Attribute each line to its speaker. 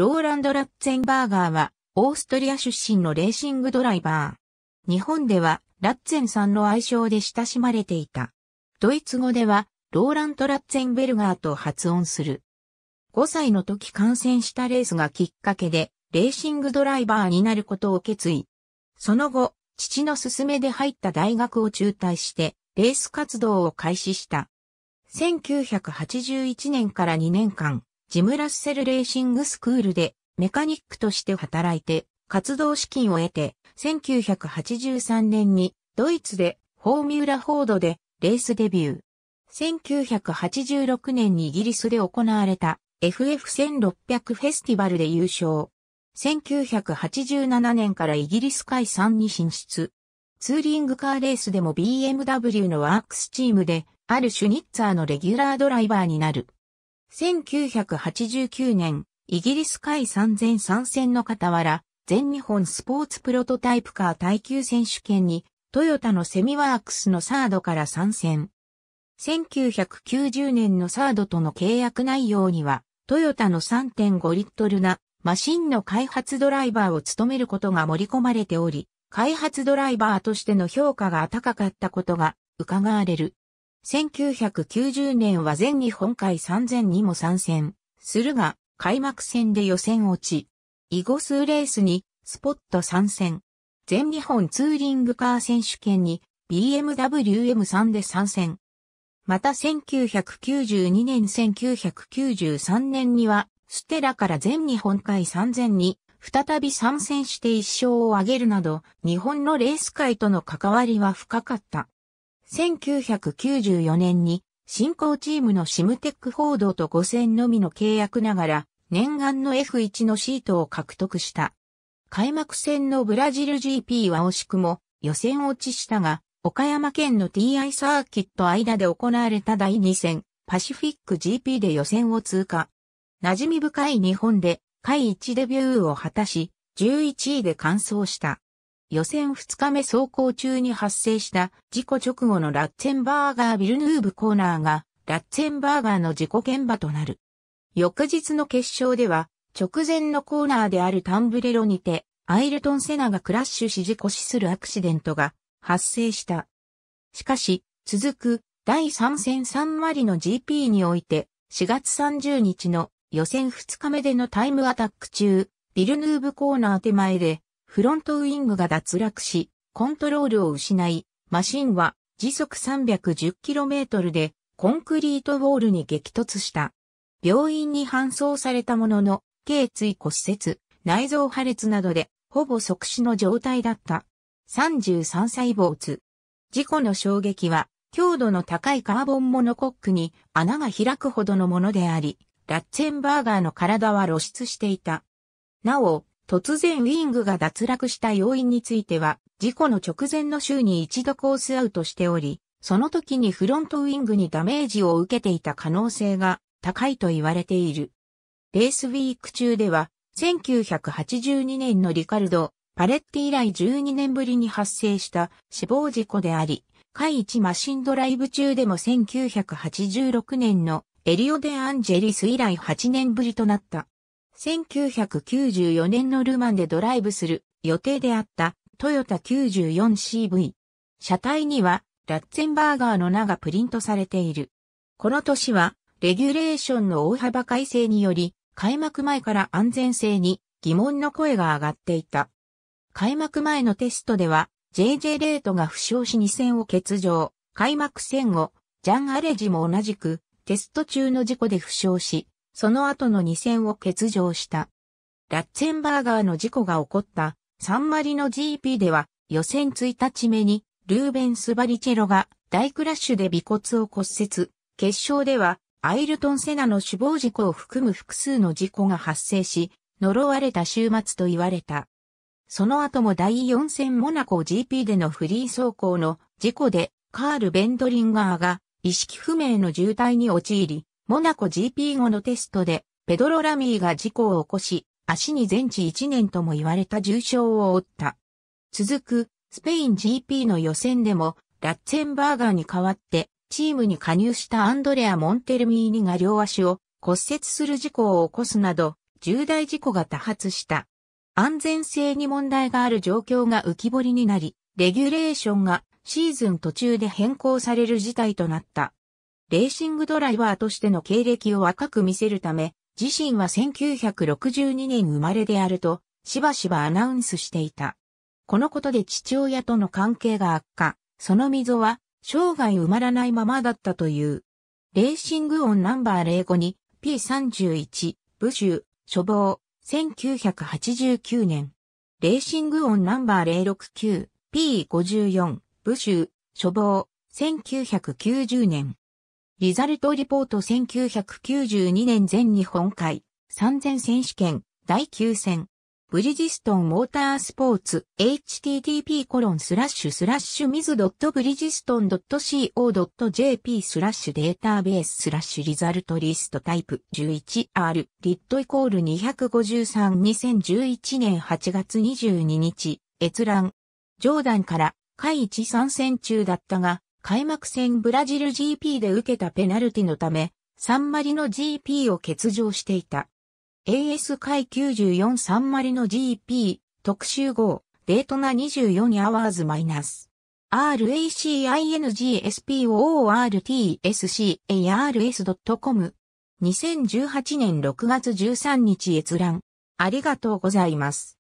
Speaker 1: ローランド・ラッツェンバーガーは、オーストリア出身のレーシングドライバー。日本では、ラッツェンさんの愛称で親しまれていた。ドイツ語では、ローラント・ラッツェンベルガーと発音する。5歳の時感染したレースがきっかけで、レーシングドライバーになることを決意。その後、父の勧めで入った大学を中退して、レース活動を開始した。1981年から2年間、ジム・ラッセル・レーシングスクールでメカニックとして働いて活動資金を得て1983年にドイツでフォーミュラ・フォードでレースデビュー。1986年にイギリスで行われた FF1600 フェスティバルで優勝。1987年からイギリス海産に進出。ツーリングカーレースでも BMW のワークスチームで、あるシュニッツァーのレギュラードライバーになる。1989年、イギリス海3前参戦の傍ら、全日本スポーツプロトタイプカー耐久選手権に、トヨタのセミワークスのサードから参戦。1990年のサードとの契約内容には、トヨタの3.5リットルなマシンの開発ドライバーを務めることが盛り込まれており、開発ドライバーとしての評価が高かったことが伺われる。1990年は全日本海3000にも参戦、するが、開幕戦で予選落ち。囲碁数レースに、スポット参戦。全日本ツーリングカー選手権に、BMW M3 で参戦。また1992年1993年には、ステラから全日本海3000に、再び参戦して一勝を挙げるなど、日本のレース界との関わりは深かった。1994年に新興チームのシムテック報道と5戦のみの契約ながら念願の F1 のシートを獲得した。開幕戦のブラジル GP は惜しくも予選落ちしたが、岡山県の TI サーキット間で行われた第2戦、パシフィック GP で予選を通過。馴染み深い日本で、下位1デビューを果たし、11位で完走した。予選2日目走行中に発生した事故直後のラッツェンバーガービルヌーブコーナーがラッツェンバーガーの事故現場となる。翌日の決勝では直前のコーナーであるタンブレロにてアイルトン・セナがクラッシュし事故死するアクシデントが発生した。しかし続く第3戦3割の GP において4月30日の予選2日目でのタイムアタック中ビルヌーブコーナー手前でフロントウィングが脱落し、コントロールを失い、マシンは時速 310km でコンクリートウォールに激突した。病院に搬送されたものの、頸椎骨折、内臓破裂などで、ほぼ即死の状態だった。33歳没。事故の衝撃は、強度の高いカーボンモノコックに穴が開くほどのものであり、ラッツェンバーガーの体は露出していた。なお、突然ウィングが脱落した要因については、事故の直前の週に一度コースアウトしており、その時にフロントウィングにダメージを受けていた可能性が高いと言われている。レースウィーク中では、1982年のリカルド、パレッティ以来12年ぶりに発生した死亡事故であり、海1マシンドライブ中でも1986年のエリオデ・アンジェリス以来8年ぶりとなった。1994年のルマンでドライブする予定であったトヨタ 94CV。車体にはラッツェンバーガーの名がプリントされている。この年はレギュレーションの大幅改正により開幕前から安全性に疑問の声が上がっていた。開幕前のテストでは JJ レートが負傷し2戦を欠場。開幕戦後、ジャン・アレジも同じくテスト中の事故で負傷し、その後の2戦を欠場した。ラッツェンバーガーの事故が起こったサンマリの GP では予選1日目にルーベンス・バリチェロが大クラッシュで尾骨を骨折。決勝ではアイルトン・セナの死亡事故を含む複数の事故が発生し、呪われた週末と言われた。その後も第4戦モナコ GP でのフリー走行の事故でカール・ベンドリンガーが意識不明の重体に陥り、モナコ GP5 のテストで、ペドロ・ラミーが事故を起こし、足に全治1年とも言われた重傷を負った。続く、スペイン GP の予選でも、ラッツェンバーガーに代わって、チームに加入したアンドレア・モンテルミーニが両足を骨折する事故を起こすなど、重大事故が多発した。安全性に問題がある状況が浮き彫りになり、レギュレーションがシーズン途中で変更される事態となった。レーシングドライバーとしての経歴を若く見せるため、自身は1962年生まれであると、しばしばアナウンスしていた。このことで父親との関係が悪化、その溝は生涯埋まらないままだったという。レーシングオンナンバー05に P31 部州処方1989年。レーシングオンナンバー 069P54 部州処方1990年。リザルトリポート1992年全日本海3000選手権第9戦ブリジストンモータースポーツ http コロンスラッシュスラッシュミズドットブリジストン .co.jp スラッシュデータベーススラッシュリザルトリストタイプ 11R リットイコール253 2011年8月22日閲覧ダンから下位1戦中だったが開幕戦ブラジル GP で受けたペナルティのため、サンマリの GP を欠場していた。AS 回94サンマリの GP 特集号、レートな24アワーズマイナス。racingspoortscars.com 2018年6月13日閲覧。ありがとうございます。